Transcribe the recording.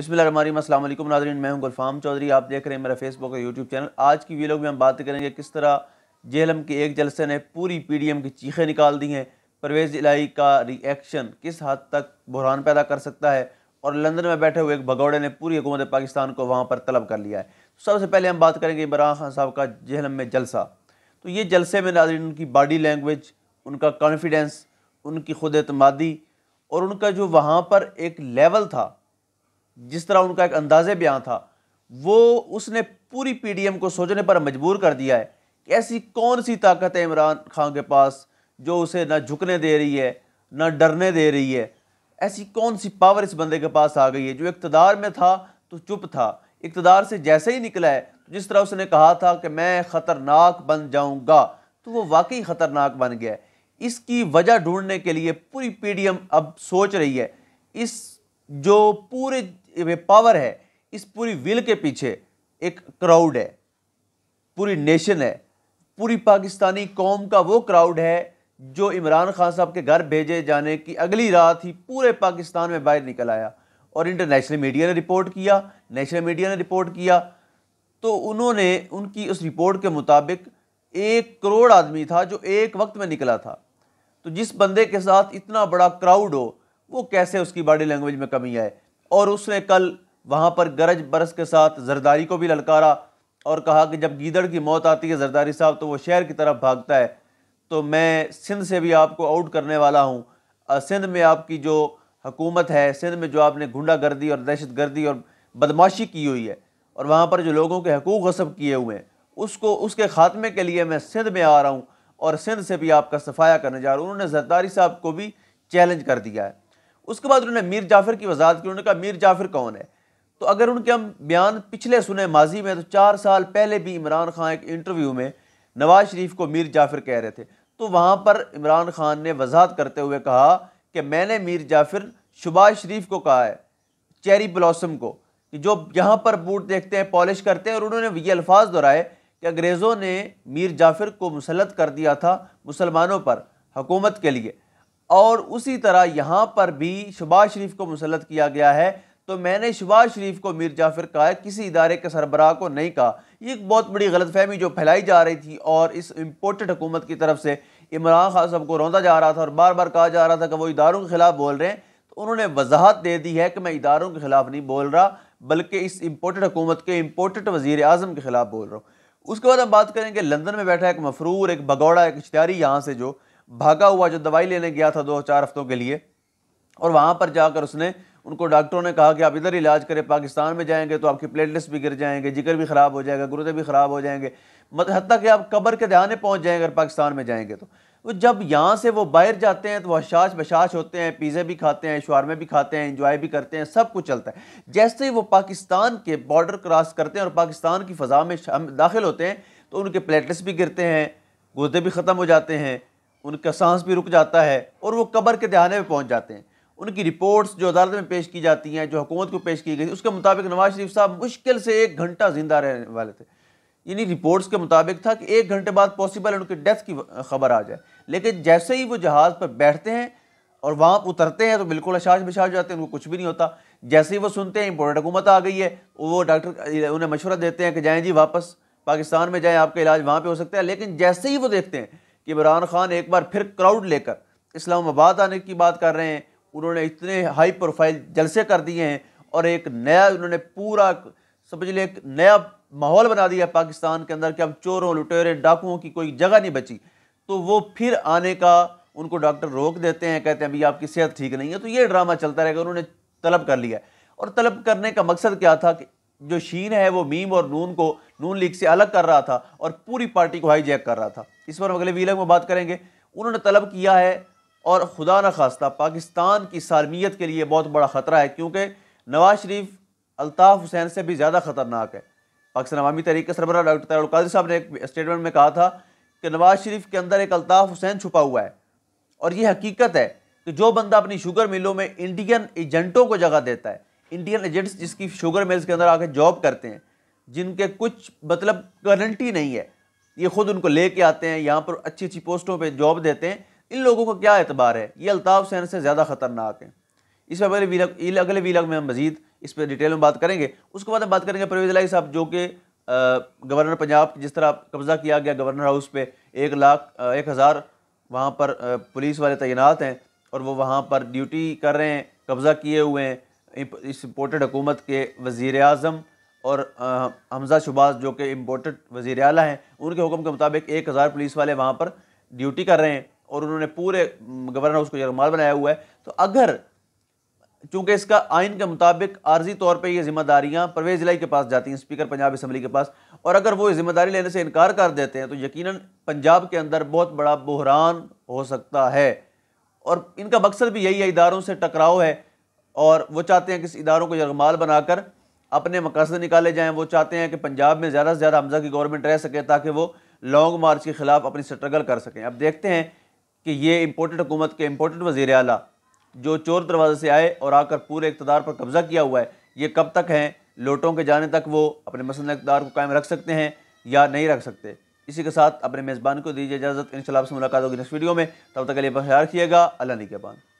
बिस्मिल्लाम असलम नाजरीन मैं हूं गुलफाम चौधरी आप देख रहे हैं मेरा फेसबुक और यूट्यूब चैनल आज की वीलोग में हम बात करेंगे किस तरह जेलम के एक जलसे ने पूरी पी डी एम की चीखें निकाल दी हैं परवेज़ इलाही का रिएक्शन किस हद तक बुरहान पैदा कर सकता है और लंदन में बैठे हुए एक भगौड़े ने पूरी हुकूमत पाकिस्तान को वहाँ पर तलब कर लिया है तो सबसे पहले हम बात करेंगे इमरान खान साहब का जेहलम में जलसा तो ये जलसे में नाजरीन उनकी बॉडी लैंग्वेज उनका कॉन्फिडेंस उनकी खुद अतमादी और उनका जो वहाँ पर एक लेवल था जिस तरह उनका एक अंदाज़े बयां था वो उसने पूरी पीडीएम को सोचने पर मजबूर कर दिया है कि ऐसी कौन सी ताकत है इमरान खान के पास जो उसे ना झुकने दे रही है ना डरने दे रही है ऐसी कौन सी पावर इस बंदे के पास आ गई है जो इकतदार में था तो चुप था इकतदार से जैसे ही निकला है तो जिस तरह उसने कहा था कि मैं ख़तरनाक बन जाऊँगा तो वो वाकई ख़तरनाक बन गया इसकी वजह ढूंढने के लिए पूरी एम अब सोच रही है इस जो पूरे पावर है इस पूरी विल के पीछे एक क्राउड है पूरी नेशन है पूरी पाकिस्तानी कौम का वो क्राउड है जो इमरान खान साहब के घर भेजे जाने की अगली रात ही पूरे पाकिस्तान में बाहर निकल आया और इंटरनेशनल मीडिया ने रिपोर्ट किया नेशनल मीडिया ने रिपोर्ट किया तो उन्होंने उनकी उस रिपोर्ट के मुताबिक एक करोड़ आदमी था जो एक वक्त में निकला था तो जिस बंदे के साथ इतना बड़ा क्राउड हो वो कैसे उसकी बॉडी लैंग्वेज में कमी आए और उसने कल वहाँ पर गरज बरस के साथ जरदारी को भी ललकारा और कहा कि जब गीदड़ की मौत आती है जरदारी साहब तो वो शहर की तरफ भागता है तो मैं सिंध से भी आपको आउट करने वाला हूँ सिंध में आपकी जो हकूमत है सिंध में जो आपने गुंडागर्दी और दहशत गर्दी और बदमाशी की हुई है और वहाँ पर जो लोगों के हकूक गसब किए हुए हैं उसको उसके ख़ात्मे के लिए मैं सिंध में आ रहा हूँ और सिंध से भी आपका सफाया करने जा रहा हूँ उन्होंने जरदारी साहब को भी चैलेंज कर दिया है उसके बाद उन्होंने मीर जाफर की वजाहत की उन्होंने कहा मीर जाफर कौन है तो अगर उनके हम बयान पिछले सुने माजी में तो चार साल पहले भी इमरान खान एक इंटरव्यू में नवाज शरीफ को मीर जाफर कह रहे थे तो वहाँ पर इमरान खान ने वजाहत करते हुए कहा कि मैंने मीर जाफिर शुबाज शरीफ को कहा है चेरी ब्लॉसम को कि जो यहाँ पर बूट देखते हैं पॉलिश करते हैं और उन्होंने ये अल्फाज दोहराए कि अंग्रेज़ों ने मीर जाफिर को मुसलत कर दिया था मुसलमानों पर हकूमत के लिए और उसी तरह यहाँ पर भी शबाज शरीफ को मुसलत किया गया है तो मैंने शबाज शरीफ को मीर जाफिर कहा किसी इदारे के सरबराह को नहीं कहा ये एक बहुत बड़ी गलतफहमी जो फैलाई जा रही थी और इस इम्पोर्टेड हुकूमत की तरफ से इमरान खान साहब को रौंदा जा रहा था और बार बार कहा जा रहा था कि वो इदारों के ख़िलाफ़ बोल रहे हैं तो उन्होंने वजाहत दे दी है कि मैं इदारों के ख़िलाफ़ नहीं बोल रहा बल्कि इस इम्पोर्टेड हुकूमत के इम्पोर्टेड वजीर अजम के ख़िलाफ़ बोल रहा हूँ उसके बाद हम बात करेंगे लंदन में बैठा एक मफरूर एक भगौड़ा एक इश्तारी यहाँ से जो भागा हुआ जो दवाई लेने गया था दो चार हफ्तों के लिए और वहाँ पर जाकर उसने उनको डॉक्टरों ने कहा कि आप इधर इलाज करें पाकिस्तान में जाएंगे तो आपकी प्लेटलेट्स भी गिर जाएंगे जिगर भी ख़राब हो जाएगा गुर्दे भी ख़राब हो जाएंगे मतलब हती कि आप कबर के दहाने पहुँच जाएँ अगर पाकिस्तान में जाएँगे तो वो जब यहाँ से वो बाहर जाते हैं तो वह शाश बशाश होते हैं पिज़्ज़े भी खाते हैं शुरमे भी खाते हैं इंजॉय भी करते हैं सब कुछ चलता है जैसे ही वो पाकिस्तान के बॉर्डर क्रॉस करते हैं और पाकिस्तान की फ़जा में दाखिल होते हैं तो उनके प्लेटलेट्स भी गिरते हैं गुर्दे भी ख़त्म हो जाते हैं उनका सांस भी रुक जाता है और वो कब्र के दहाने में पहुँच जाते हैं उनकी रिपोर्ट्स जो अदालत में पेश की जाती हैं जो हुकूमत को पेश की गई उसके मुताबिक नवाज शरीफ साहब मुश्किल से एक घंटा जिंदा रहने वाले थे यानी रिपोर्ट्स के मुताबिक था कि एक घंटे बाद पॉसिबल है उनकी डेथ की खबर आ जाए लेकिन जैसे ही वो जहाज़ पर बैठते हैं और वहाँ उतरते हैं तो बिल्कुल अशाज बिछाज जाते हैं उनको कुछ भी नहीं होता जैसे ही वो सुनते हैं इंपोर्टेंट हुकूमत आ गई है वो डॉक्टर उन्हें मशवरा देते हैं कि जाएँ जी वापस पाकिस्तान में जाएँ आपका इलाज वहाँ पर हो सकता है लेकिन जैसे ही वो देखते हैं कि इमरान खान एक बार फिर क्राउड लेकर इस्लामाबाद आने की बात कर रहे हैं उन्होंने इतने हाई प्रोफाइल जलसे कर दिए हैं और एक नया उन्होंने पूरा समझ लिया एक नया माहौल बना दिया पाकिस्तान के अंदर कि अब चोरों लुटेरे डाकुओं की कोई जगह नहीं बची तो वो फिर आने का उनको डॉक्टर रोक देते हैं कहते हैं अभी आपकी सेहत ठीक नहीं है तो ये ड्रामा चलता रहेगा उन्होंने तलब कर लिया और तलब करने का मकसद क्या था कि जो शीन है वो मीम और नून को नून लीग से अलग कर रहा था और पूरी पार्टी को हाईजैक कर रहा था इस पर हम अगले वीलग में बात करेंगे उन्होंने तलब किया है और खुदा न खास्ता पाकिस्तान की सालमियत के लिए बहुत बड़ा ख़तरा है क्योंकि नवाज शरीफ अल्ताफ़ हुसैन से भी ज़्यादा ख़तरनाक है पाकिस्तान अवामी तरीके के सरबरा डॉक्टर तरुल साहब ने एक स्टेटमेंट में कहा था कि नवाज शरीफ के अंदर एक अल्ताफ़ हुसैन छुपा हुआ है और ये हकीकत है कि जो बंदा अपनी शुगर मिलों में इंडियन एजेंटों को जगह देता है इंडियन एजेंट्स जिसकी शुगर मिल्स के अंदर आके जॉब करते हैं जिनके कुछ मतलब गारंटी नहीं है ये खुद उनको ले के आते हैं यहाँ पर अच्छी अच्छी पोस्टों पर जॉब देते हैं इन लोगों का क्या एतबार है ये अल्ताफ़ सैन से ज़्यादा ख़तरनाक है इस अगले वीलग अगले वीलग में हम मजीद इस पर डिटेल में बात करेंगे उसके बाद हम बात करेंगे परवेज लाई साहब जो कि गवर्नर पंजाब जिस तरह कब्ज़ा किया गया गवर्नर हाउस पर एक लाख एक हज़ार वहाँ पर पुलिस वाले तैनात हैं और वो वहाँ पर ड्यूटी कर रहे हैं कब्ज़ा किए हुए हैं इस इम्पोर्टेड हुकूमत के वज़ी अजम और हमजा शुबाज जो कि इम्पोर्टेड वज़ी अला हैं उनके हुक्म के मुताबिक एक हज़ार पुलिस वाले वहाँ पर ड्यूटी कर रहे हैं और उन्होंने पूरे गवर्नर हाउस को यरमाल बनाया हुआ है तो अगर चूँकि इसका आइन के मुताबिक आर्जी तौर पर यह जिम्मेदारियाँ परवेज ज़िला के पास जाती हैं स्पीकर पंजाब असम्बली के पास और अगर वो ज़िम्मेदारी लेने से इनकार कर देते हैं तो यकीन पंजाब के अंदर बहुत बड़ा बहरान हो सकता है और इनका मकसद भी यही है इदारों से टकराव है और वो चाहते हैं कि इस इदारों को यरगमाल बनाकर अपने मकसद निकाले जाएँ वो चाहते हैं कि पंजाब में ज़्यादा से ज़्यादा हमजा की गवर्नमेंट रह सके ताकि वो लॉन्ग मार्च के ख़िलाफ़ अपनी स्ट्रगल कर सकें अब देखते हैं कि ये इम्पोर्टेड हुकूमत के इम्पोर्टेड वज़ी अला जो चोर दरवाजे से आए और आकर पूरे इकतदार पर कब्ज़ा किया हुआ है ये कब तक हैं लोटों के जाने तक वो अपने मसल इकदार को कायम रख सकते हैं या नहीं रख सकते इसी के साथ अपने मेज़बान को दीजिए इजाज़त इन से मुलाकात होगी नेक्स्ट वीडियो में तब तक के लिए ख्याल रखिएगा अल्लाह निगेबान